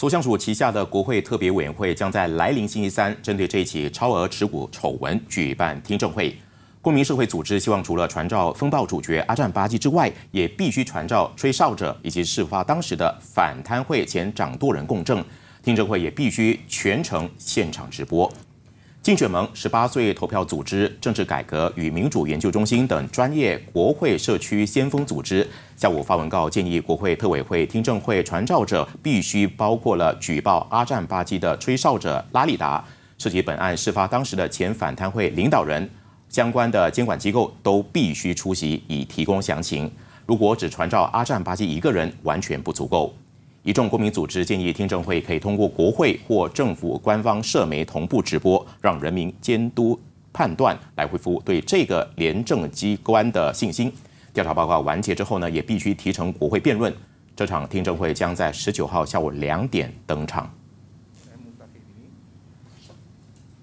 苏相署旗下的国会特别委员会将在来临星期三，针对这一起超额持股丑闻举办听证会。公民社会组织希望，除了传召风暴主角阿占巴基之外，也必须传召吹哨者以及事发当时的反贪会前掌舵人共证。听证会也必须全程现场直播。竞选盟、十八岁投票组织、政治改革与民主研究中心等专业国会社区先锋组织下午发文告，建议国会特委会听证会传召者必须包括了举报阿占巴基的吹哨者拉里达，涉及本案事发当时的前反贪会领导人，相关的监管机构都必须出席以提供详情。如果只传召阿占巴基一个人，完全不足够。一众公民组织建议听证会可以通过国会或政府官方社媒同步直播，让人民监督判断，来恢复对这个廉政机关的信心。调查报告完结之后呢，也必须提成国会辩论。这场听证会将在十九号下午两点登场。